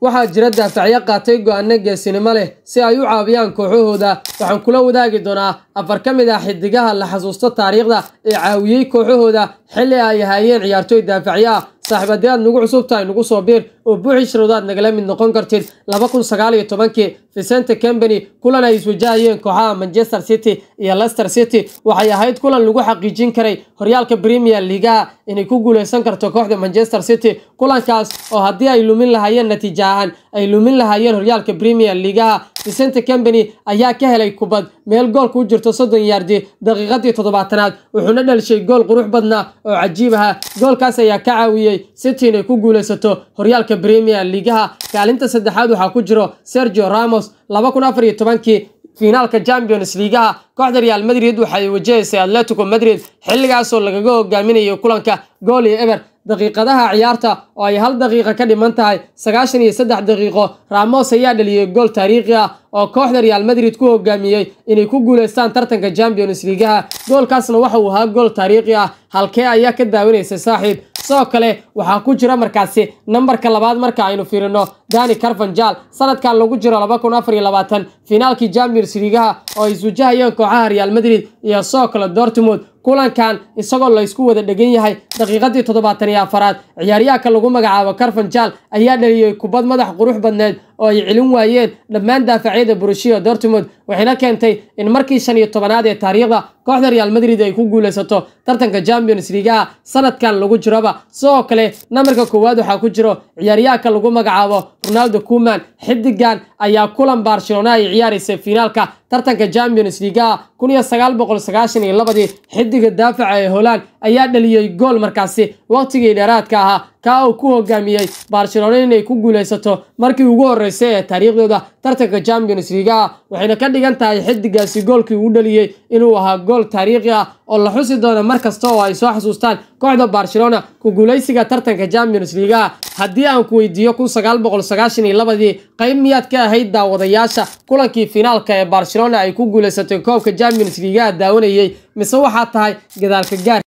waxaa jira daafacyo qaatay go'aano geesinimo leh si ay u caawiyaan kooxahooda waxaan kula wadaagi doonaa afar ka mid ah xidigaha la xasuusto taariikhda ee caawiyey kooxahooda xilli ay ahaayeen ciyaartoy daafacyo ah saaxiib haddii aad nagu cusub tahay nagu soo biir oo buuxi shirwadaad nagala mid noqon kartid laba kun sagaal iyo tobankii vicente cambany kulan ay iswajahayeen kooxaha manchester city iyo lester city waxay ahayd kulan lagu xaqiijin karay horyaalka premier ligaha inay ku guuleysan karto kooxda manchester city kulankaas oo haddii ay lumin lahaayeen natiijo ahaan ay lumin lahaayeen horyaalka premier ligaha vicente cambany ayaa ka helay kubad meel goolka u jirto soddon yaardi daqiiqadii toddobaatanaad wuxuuna dhalishay gool qurux badna oo cajiib ahaa goolkaas ayaa ka caawiyey city inay ku guulaysato horyaalka bremier liigaha kaalinta saddexaad waxaa ku jiro sergio ramos laba kun afar iyo tobankii fiinaalka champions leagaha kooxda real madrid waxay wajahaysay atletico madrid xilligaasoo lagaga hogaaminayo kulanka gool iyo eber daqiiqadaha ciyaarta oo ay hal daqiiqa ka dhiman tahay sagaashan iyo saddex daqiiqo ramos ayaa dhaliyey gool taariikhi ah oo kooxda real madrid ku hogaamiyey inay ku guulaystaan tartanka champions leagaha goolkaasna waxa uu ahaa gool taariikhi ah halkee ayaa ka daawanaysay saaxiib sidoo kale waxaa ku jira markaasi nambarka labaad marka aynu fiirino dani carvanjal sanadkan lagu jiro laba kun afar iyo labaatan finaalkii champions liigaha oo ay is kooxaha real madrid iyo sidoo kale dortmund kulankan isagoo laysku wada dhegan yahay daqiiqadii toddobaatan iyo afaraad ciyaaryahanka lagu magacaabo carfanjal ayaa dhaliyey kubad madax qurux badneed oo ay celin waayeen dhammaan daafacyada burushiya dortmund waxayna keentay in markii shan iyo tobanaad ee taariikhda kooxda real madrid ay ku guulaysato tartanka champions leagueah sanadkan lagu jiroba sidoo kale nambarka koowaad waxaa ku jiro ciyaaryahanka lagu magacaabo ronaldo kuman xidigan ayaa kulan barcelona ay ciyaaraysay fiinaalka tartanka champions leaga xidiga daafaca ee holand ayaa dhaliyey gool markaasi waqtigii dheeraadka ahaa kaa uu ku hogaamiyey barcelona inay ku guulaysato markii ugu horreysay ee taariikhdooda tartanka champions leaga waxayna ka dhigan tahay xidigaasi goolkii uu dhaliyey inuu ahaa gool taariikhi ah oo la xusi doono mar kasta oo ay soo xasuustaan kooxda barcelona ku guulaysiga tartanka champions leaga haddii aan ku weydiiyo ii qayb miyaad ka ahayd daawadayaasha kulankii finaalka ee barcelona ay ku guulaysatay koobka champions leagaha daawanayey mise waxaa tahay gadaalka gaar